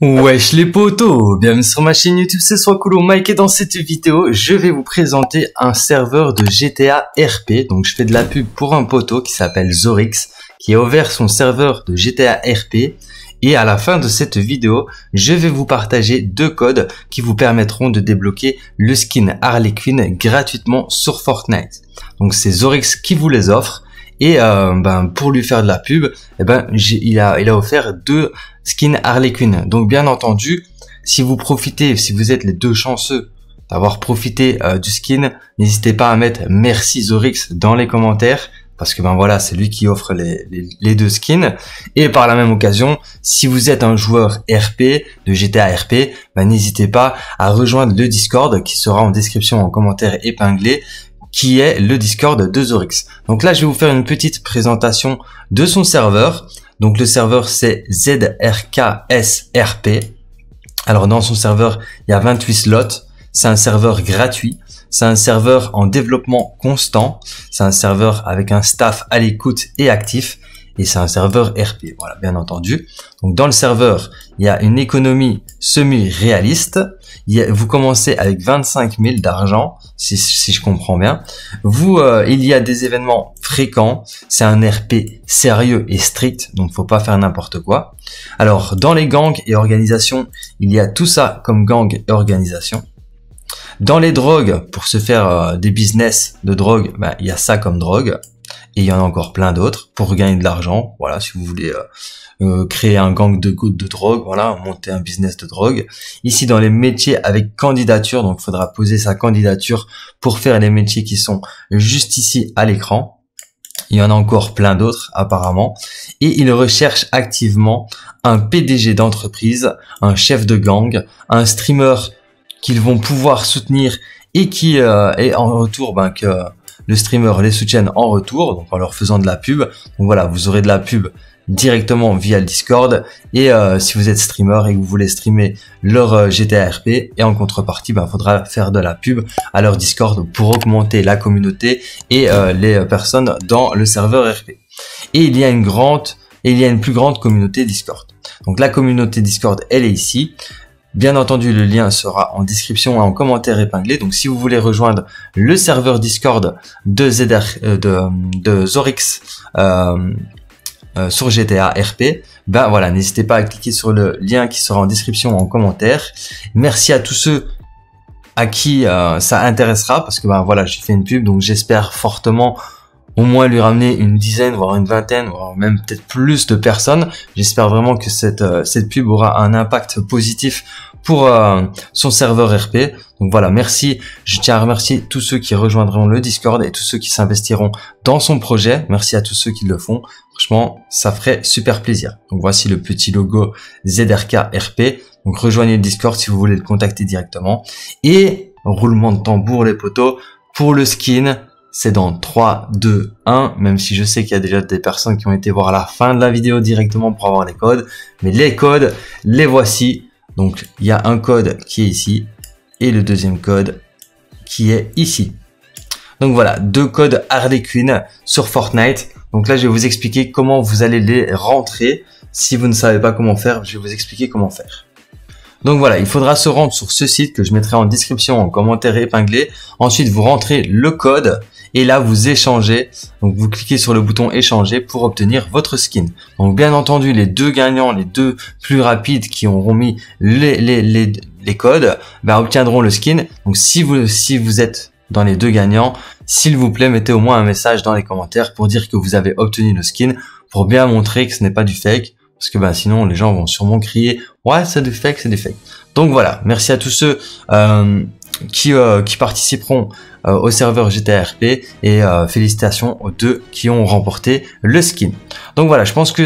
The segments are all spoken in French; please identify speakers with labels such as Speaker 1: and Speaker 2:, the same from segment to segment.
Speaker 1: Wesh les potos, bienvenue sur ma chaîne YouTube, c'est soit cool Mike et dans cette vidéo je vais vous présenter un serveur de GTA RP, donc je fais de la pub pour un poteau qui s'appelle Zorix, qui a ouvert son serveur de GTA RP et à la fin de cette vidéo je vais vous partager deux codes qui vous permettront de débloquer le skin Harley Quinn gratuitement sur Fortnite. Donc c'est Zorix qui vous les offre, et euh, ben, pour lui faire de la pub, eh ben, il, a, il a offert deux skins Harley Quinn. Donc bien entendu, si vous profitez, si vous êtes les deux chanceux d'avoir profité euh, du skin, n'hésitez pas à mettre merci Zorix dans les commentaires parce que ben voilà, c'est lui qui offre les, les, les, deux skins. Et par la même occasion, si vous êtes un joueur RP, de GTA RP, ben n'hésitez pas à rejoindre le Discord qui sera en description en commentaire épinglé qui est le Discord de Zorix. Donc là, je vais vous faire une petite présentation de son serveur. Donc le serveur, c'est ZRKSRP. Alors dans son serveur, il y a 28 slots. C'est un serveur gratuit. C'est un serveur en développement constant. C'est un serveur avec un staff à l'écoute et actif et c'est un serveur RP, voilà, bien entendu. Donc dans le serveur, il y a une économie semi-réaliste. Vous commencez avec 25 000 d'argent, si, je comprends bien. Vous, euh, il y a des événements fréquents. C'est un RP sérieux et strict, donc faut pas faire n'importe quoi. Alors dans les gangs et organisations, il y a tout ça comme gang et organisation. Dans les drogues, pour se faire euh, des business de drogue, ben, il y a ça comme drogue. Et il y en a encore plein d'autres pour gagner de l'argent. Voilà, si vous voulez euh, euh, créer un gang de, de drogue, voilà, monter un business de drogue. Ici, dans les métiers avec candidature, donc il faudra poser sa candidature pour faire les métiers qui sont juste ici à l'écran. Il y en a encore plein d'autres apparemment. Et il recherche activement un PDG d'entreprise, un chef de gang, un streamer qu'ils vont pouvoir soutenir et qui euh, est en retour ben, que le streamer les soutienne en retour, donc en leur faisant de la pub. Donc voilà, vous aurez de la pub directement via le Discord. Et euh, si vous êtes streamer et que vous voulez streamer leur euh, GTA RP, et en contrepartie, il ben, faudra faire de la pub à leur Discord pour augmenter la communauté et euh, les personnes dans le serveur RP. Et il y a une grande, et il y a une plus grande communauté Discord. Donc la communauté Discord, elle est ici. Bien entendu, le lien sera en description et en commentaire épinglé. Donc si vous voulez rejoindre le serveur Discord de, ZR, euh, de, Zorix euh, euh, sur GTA RP, ben voilà, n'hésitez pas à cliquer sur le lien qui sera en description ou en commentaire. Merci à tous ceux à qui ça intéressera parce que ben voilà, j'ai fait une pub donc j'espère fortement au moins lui ramener une dizaine, voire une vingtaine, voire même peut-être plus de personnes. J'espère vraiment que cette, euh, cette pub aura un impact positif pour euh, son serveur RP. Donc voilà, merci. Je tiens à remercier tous ceux qui rejoindront le Discord et tous ceux qui s'investiront dans son projet. Merci à tous ceux qui le font. Franchement, ça ferait super plaisir. Donc voici le petit logo ZRK RP. Donc rejoignez le Discord si vous voulez le contacter directement. Et roulement de tambour les poteaux pour le skin c'est dans 3, 2, 1, même si je sais qu'il y a déjà des personnes qui ont été voir la fin de la vidéo directement pour avoir les codes. Mais les codes, les voici. Donc il y a un code qui est ici et le deuxième code qui est ici. Donc voilà, deux codes Harley Quinn sur Fortnite. Donc là, je vais vous expliquer comment vous allez les rentrer. Si vous ne savez pas comment faire, je vais vous expliquer comment faire. Donc voilà, il faudra se rendre sur ce site que je mettrai en description, en commentaire épinglé. Ensuite, vous rentrez le code et là vous échangez. Donc vous cliquez sur le bouton échanger pour obtenir votre skin. Donc bien entendu les deux gagnants, les deux plus rapides qui auront mis les, les, les, codes, bah, obtiendront le skin. Donc si vous, si vous êtes dans les deux gagnants, s'il vous plaît mettez au moins un message dans les commentaires pour dire que vous avez obtenu le skin pour bien montrer que ce n'est pas du fake parce que ben sinon les gens vont sûrement crier ouais c'est du fake c'est du fake donc voilà merci à tous ceux euh, euh, qui, participeront euh, au serveur GTRP et euh, félicitations aux deux qui ont remporté le skin. Donc voilà, je pense que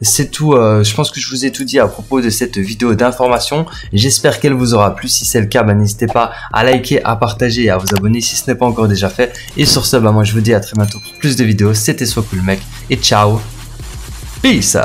Speaker 1: c'est tout. je pense que je vous ai tout dit à propos de cette vidéo d'information. J'espère qu'elle vous aura plu. Si c'est le cas, bah, n'hésitez pas à liker, à partager et à vous abonner si ce n'est pas encore déjà fait. Et sur ce, bah, moi je vous dis à très bientôt pour plus de vidéos. C'était Soit Mec et ciao. Peace